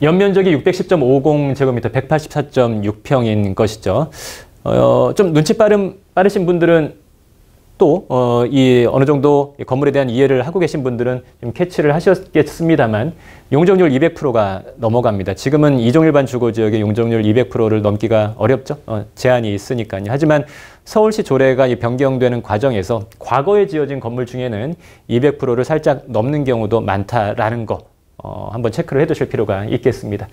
연면적이 610.50 제곱미터 184.6평인 것이죠. 어, 좀 눈치 빠른, 빠르신 분들은 또, 어, 이 어느 정도 건물에 대한 이해를 하고 계신 분들은 좀 캐치를 하셨겠습니다만, 용적률 200%가 넘어갑니다. 지금은 이종일반 주거지역의 용적률 200%를 넘기가 어렵죠. 어, 제한이 있으니까요. 하지만 서울시 조례가 변경되는 과정에서 과거에 지어진 건물 중에는 200%를 살짝 넘는 경우도 많다라는 거, 어, 한번 체크를 해 두실 필요가 있겠습니다.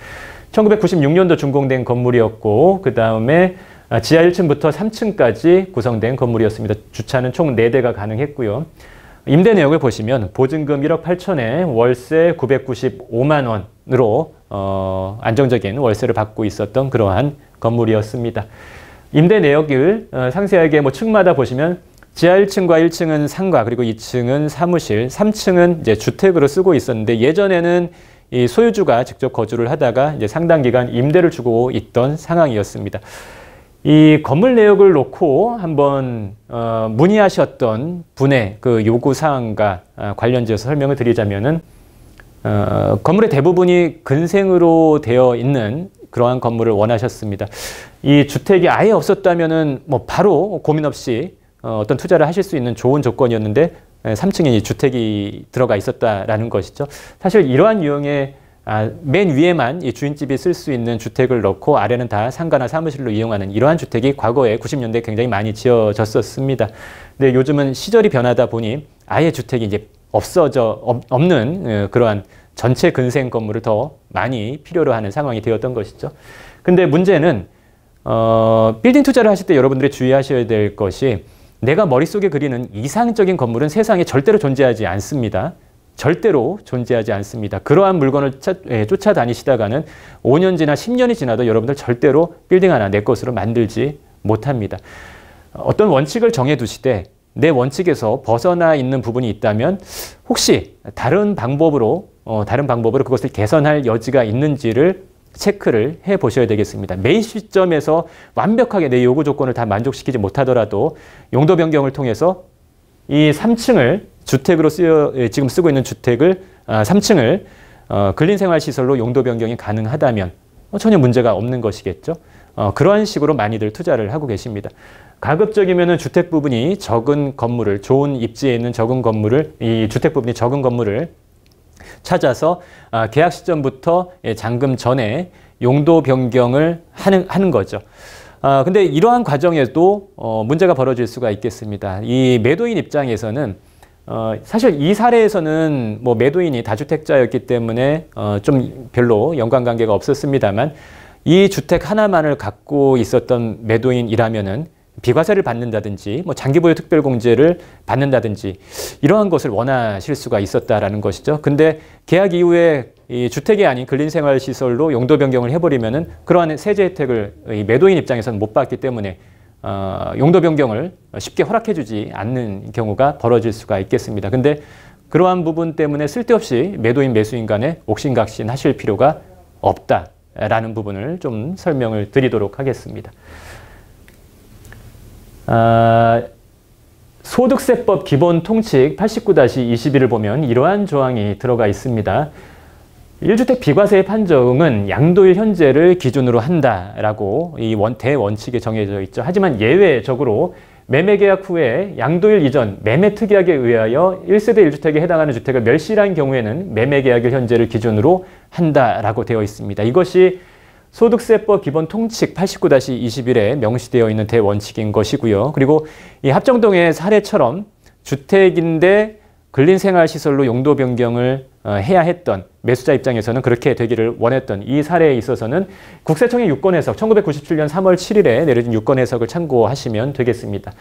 1996년도 준공된 건물이었고, 그 다음에 아, 지하 1층부터 3층까지 구성된 건물이었습니다. 주차는 총 4대가 가능했고요. 임대 내역을 보시면 보증금 1억 8천에 월세 995만 원으로 어, 안정적인 월세를 받고 있었던 그러한 건물이었습니다. 임대 내역을 어, 상세하게 뭐 층마다 보시면 지하 1층과 1층은 상가 그리고 2층은 사무실, 3층은 이제 주택으로 쓰고 있었는데 예전에는 이 소유주가 직접 거주를 하다가 이제 상당 기간 임대를 주고 있던 상황이었습니다. 이 건물 내역을 놓고 한번 어, 문의하셨던 분의 그 요구 사항과 어, 관련지어서 설명을 드리자면은 어, 건물의 대부분이 근생으로 되어 있는 그러한 건물을 원하셨습니다. 이 주택이 아예 없었다면은 뭐 바로 고민 없이 어, 어떤 투자를 하실 수 있는 좋은 조건이었는데 3층에 예, 주택이 들어가 있었다라는 것이죠. 사실 이러한 유형의 아, 맨 위에만 이 주인집이 쓸 수 있는 주택을 넣고 아래는 다 상가나 사무실로 이용하는 이러한 주택이 과거에 90년대 굉장히 많이 지어졌었습니다. 근데 요즘은 시절이 변하다 보니 아예 주택이 이제 없어져 없, 는 어, 그러한 전체 근생 건물을 더 많이 필요로 하는 상황이 되었던 것이죠. 근데 문제는 어, 빌딩 투자를 하실 때 여러분들이 주의하셔야 될 것이 내가 머릿속에 그리는 이상적인 건물은 세상에 절대로 존재하지 않습니다. 절대로 존재하지 않습니다. 그러한 물건을 예, 쫓아다니시다가는 5년 지나 10년이 지나도 여러분들 절대로 빌딩 하나 내 것으로 만들지 못합니다. 어떤 원칙을 정해두시되 내 원칙에서 벗어나 있는 부분이 있다면 혹시 다른 방법으로 어, 다른 방법으로 그것을 개선할 여지가 있는지를 체크를 해 보셔야 되겠습니다. 매입 시점에서 완벽하게 내 요구 조건을 다 만족시키지 못하더라도 용도 변경을 통해서 이 3층을 주택으로 쓰여 예, 지금 쓰고 있는 주택을 3층을 아, 어, 근린생활시설로 용도 변경이 가능하다면 뭐 전혀 문제가 없는 것이겠죠. 어, 그러한 식으로 많이들 투자를 하고 계십니다. 가급적이면 주택 부분이 적은 건물을 좋은 입지에 있는 적은 건물을 이 주택 부분이 적은 건물을 찾아서 아, 계약 시점부터 예, 잔금 전에 용도 변경을 하는, 하는 거죠. 아, 근데 이러한 과정에도 어, 문제가 벌어질 수가 있겠습니다. 이 매도인 입장에서는 어, 사실 이 사례에서는 뭐 매도인이 다주택자였기 때문에 어, 좀 별로 연관관계가 없었습니다만 이 주택 하나만을 갖고 있었던 매도인이라면은 비과세를 받는다든지 뭐 장기보유 특별공제를 받는다든지 이러한 것을 원하실 수가 있었다라는 것이죠. 근데 계약 이후에 이 주택이 아닌 근린생활시설로 용도 변경을 해버리면은 그러한 세제 혜택을 이 매도인 입장에서는 못 받기 때문에 어, 용도 변경을 쉽게 허락해주지 않는 경우가 벌어질 수가 있겠습니다. 근데 그러한 부분 때문에 쓸데없이 매도인 매수인 간에 옥신각신 하실 필요가 없다라는 부분을 좀 설명을 드리도록 하겠습니다. 아, 소득세법 기본 통칙 89-21을 보면 이러한 조항이 들어가 있습니다. 1주택 비과세 판정은 양도일 현재를 기준으로 한다라고 이 원, 대원칙에 정해져 있죠. 하지만 예외적으로 매매 계약 후에 양도일 이전 매매 특약에 의하여 1세대 1주택에 해당하는 주택을 멸실한 경우에는 매매 계약일 현재를 기준으로 한다라고 되어 있습니다. 이것이 소득세법 기본 통칙 89-21에 명시되어 있는 대원칙인 것이고요. 그리고 이 합정동의 사례처럼 주택인데 근린생활시설로 용도 변경을 어, 해야 했던 매수자 입장에서는 그렇게 되기를 원했던 이 사례에 있어서는 국세청의 유권 해석 1997년 3월 7일에 내려진 유권 해석을 참고하시면 되겠습니다.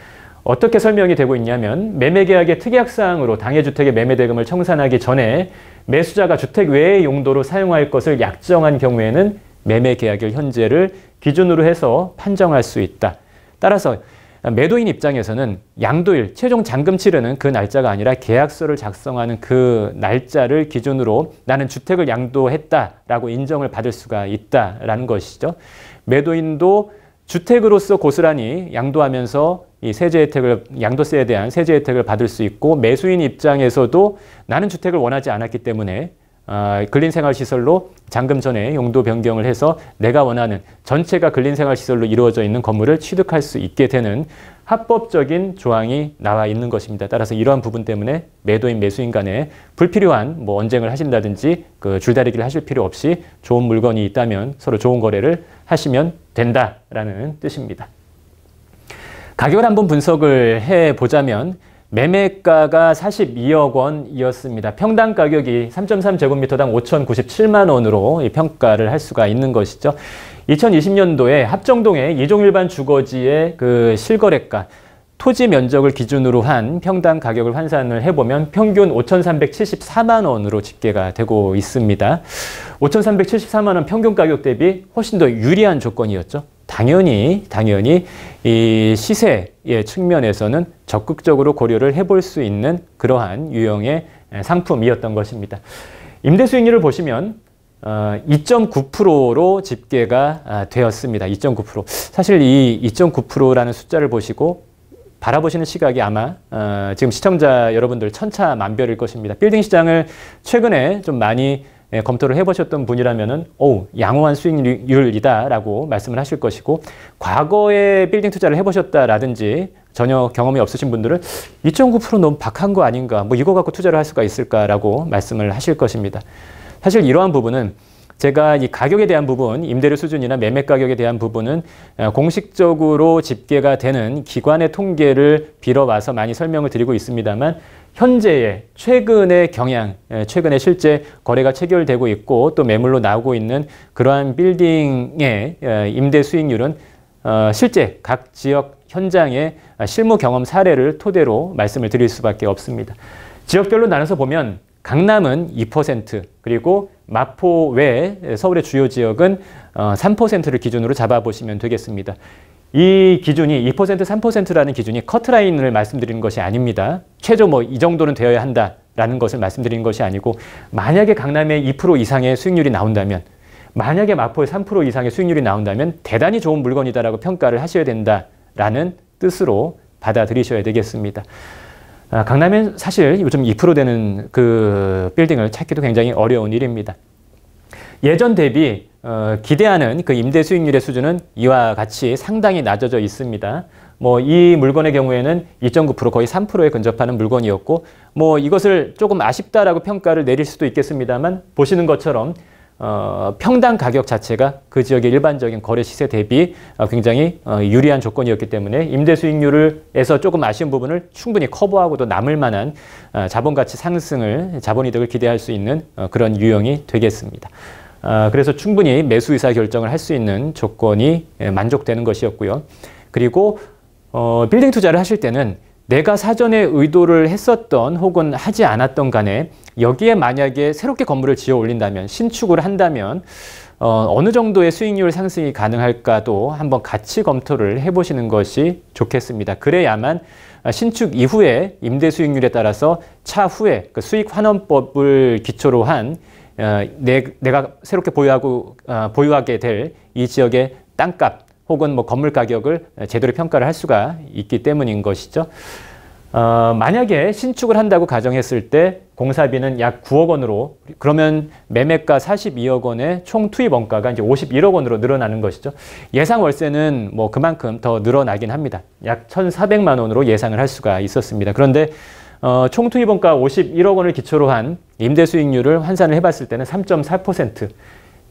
어떻게 설명이 되고 있냐면 매매계약의 특약사항으로 당해주택의 매매대금을 청산하기 전에 매수자가 주택 외의 용도로 사용할 것을 약정한 경우에는 매매계약일 현재를 기준으로 해서 판정할 수 있다. 따라서 매도인 입장에서는 양도일, 최종 잔금 치르는 그 날짜가 아니라 계약서를 작성하는 그 날짜를 기준으로 나는 주택을 양도했다라고 인정을 받을 수가 있다라는 것이죠. 매도인도 주택으로서 고스란히 양도하면서 이 세제 혜택을 양도세에 대한 세제 혜택을 받을 수 있고 매수인 입장에서도 나는 주택을 원하지 않았기 때문에 아, 근린생활시설로 잠금 전에 용도 변경을 해서 내가 원하는 전체가 근린생활시설로 이루어져 있는 건물을 취득할 수 있게 되는 합법적인 조항이 나와 있는 것입니다. 따라서 이러한 부분 때문에 매도인 매수인 간에 불필요한 뭐 언쟁을 하신다든지 그 줄다리기를 하실 필요 없이 좋은 물건이 있다면 서로 좋은 거래를 하시면 된다라는 뜻입니다. 가격을 한번 분석을 해보자면 매매가가 42억 원이었습니다. 평당 가격이 3.3제곱미터당 5,097만 원으로 평가를 할 수가 있는 것이죠. 2020년도에 합정동의 이종일반 주거지의 그 실거래가 토지 면적을 기준으로 한 평당 가격을 환산을 해보면 평균 5,374만 원으로 집계가 되고 있습니다. 5,374만 원 평균 가격 대비 훨씬 더 유리한 조건이었죠. 당연히 당연히 이 시세의 측면에서는 적극적으로 고려를 해볼 수 있는 그러한 유형의 상품이었던 것입니다. 임대 수익률을 보시면 2.9%로 어, 집계가 아, 되었습니다. 2.9%. 사실 이 2.9%라는 숫자를 보시고 바라보시는 시각이 아마 어, 지금 시청자 여러분들 천차만별일 것입니다. 빌딩 시장을 최근에 좀 많이 예, 검토를 해보셨던 분이라면은 오 양호한 수익률이다라고 말씀을 하실 것이고 과거에 빌딩 투자를 해보셨다라든지 전혀 경험이 없으신 분들은 2.9% 너무 박한 거 아닌가 뭐 이거 갖고 투자를 할 수가 있을까라고 말씀을 하실 것입니다. 사실 이러한 부분은 제가 이 가격에 대한 부분, 임대료 수준이나 매매 가격에 대한 부분은 어, 공식적으로 집계가 되는 기관의 통계를 빌어와서 많이 설명을 드리고 있습니다만 현재의 최근의 경향, 예, 최근에 실제 거래가 체결되고 있고 또 매물로 나오고 있는 그러한 빌딩의 예, 임대 수익률은 어, 실제 각 지역 현장의 실무 경험 사례를 토대로 말씀을 드릴 수밖에 없습니다. 지역별로 나눠서 보면 강남은 2% 그리고 마포 외 서울의 주요 지역은 3%를 어, 기준으로 잡아보시면 되겠습니다. 이 기준이 2% 3%라는 기준이 커트라인을 말씀드리는 것이 아닙니다. 최저 뭐 이 정도는 되어야 한다라는 것을 말씀드리는 것이 아니고 만약에 강남에 2% 이상의 수익률이 나온다면 만약에 마포에 3% 이상의 수익률이 나온다면 대단히 좋은 물건이다라고 평가를 하셔야 된다라는 뜻으로 받아들이셔야 되겠습니다. 아, 강남엔 사실 요즘 2% 되는 그 빌딩을 찾기도 굉장히 어려운 일입니다. 예전 대비 어, 기대하는 그 임대 수익률의 수준은 이와 같이 상당히 낮아져 있습니다. 뭐 이 물건의 경우에는 2.9% 거의 3%에 근접하는 물건이었고 뭐 이것을 조금 아쉽다라고 평가를 내릴 수도 있겠습니다만 보시는 것처럼 어, 평당 가격 자체가 그 지역의 일반적인 거래 시세 대비 어, 굉장히 어, 유리한 조건이었기 때문에 임대 수익률에서 조금 아쉬운 부분을 충분히 커버하고도 남을 만한 어, 자본 가치 상승을 자본 이득을 기대할 수 있는 어, 그런 유형이 되겠습니다. 아, 그래서 충분히 매수 의사 결정을 할 수 있는 조건이 예, 만족되는 것이었고요. 그리고 어, 빌딩 투자를 하실 때는 내가 사전에 의도를 했었던 혹은 하지 않았던 간에 여기에 만약에 새롭게 건물을 지어 올린다면 신축을 한다면 어, 느 정도의 수익률 상승이 가능할까도 한번 같이 검토를 해보시는 것이 좋겠습니다. 그래야만 아, 신축 이후에 임대 수익률에 따라서 차후에 그 수익 환원법을 기초로 한 어, 내, 내가 새롭게 보유하고 어, 보유하게 될 이 지역의 땅값 혹은 뭐 건물 가격을 제대로 평가를 할 수가 있기 때문인 것이죠. 어, 만약에 신축을 한다고 가정했을 때 공사비는 약 9억 원으로 그러면 매매가 42억 원에 총 투입 원가가 이제 51억 원으로 늘어나는 것이죠. 예상 월세는 뭐 그만큼 더 늘어나긴 합니다. 약 1,400만 원으로 예상을 할 수가 있었습니다. 그런데 어, 총 투입원가 51억 원을 기초로 한 임대 수익률을 환산을 해봤을 때는 3.4%.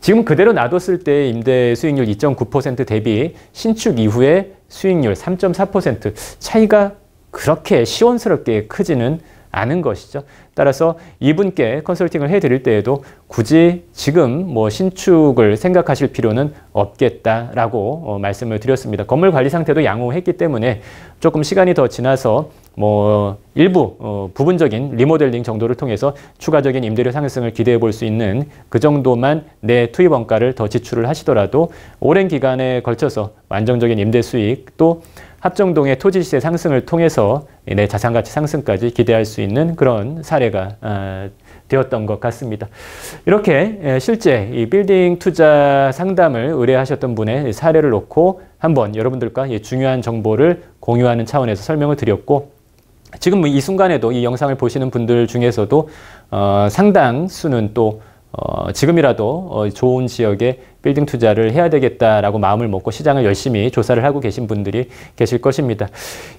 지금 그대로 놔뒀을 때 임대 수익률 2.9% 대비 신축 이후의 수익률 3.4% 차이가 그렇게 시원스럽게 크지는 않은 것이죠. 따라서 이분께 컨설팅을 해드릴 때에도 굳이 지금 뭐 신축을 생각하실 필요는 없겠다라고 어, 말씀을 드렸습니다. 건물 관리 상태도 양호했기 때문에 조금 시간이 더 지나서 뭐 일부 어, 부분적인 리모델링 정도를 통해서 추가적인 임대료 상승을 기대해 볼 수 있는 그 정도만 내 투입 원가를 더 지출을 하시더라도 오랜 기간에 걸쳐서 안정적인 임대 수익 또 합정동의 토지시세 상승을 통해서 내 자산가치 상승까지 기대할 수 있는 그런 사례가 아, 되었던 것 같습니다. 이렇게 예, 실제 이 빌딩 투자 상담을 의뢰하셨던 분의 사례를 놓고 한번 여러분들과 중요한 정보를 공유하는 차원에서 설명을 드렸고 지금 이 순간에도 이 영상을 보시는 분들 중에서도 어, 상당수는 또 어, 지금이라도 어, 좋은 지역에 빌딩 투자를 해야 되겠다라고 마음을 먹고 시장을 열심히 조사를 하고 계신 분들이 계실 것입니다.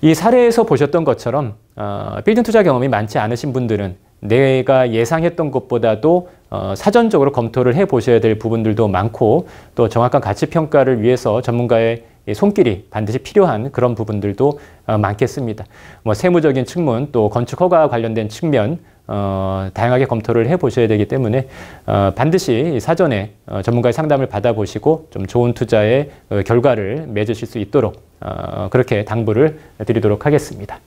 이 사례에서 보셨던 것처럼 어, 빌딩 투자 경험이 많지 않으신 분들은 내가 예상했던 것보다도 어, 사전적으로 검토를 해보셔야 될 부분들도 많고 또 정확한 가치 평가를 위해서 전문가의 손길이 반드시 필요한 그런 부분들도 어, 많겠습니다. 뭐 세무적인 측면, 또 건축 허가와 관련된 측면, 어, 다양하게 검토를 해 보셔야 되기 때문에 어, 반드시 사전에 어, 전문가의 상담을 받아보시고 좀 좋은 투자의 어, 결과를 맺으실 수 있도록 어, 그렇게 당부를 드리도록 하겠습니다.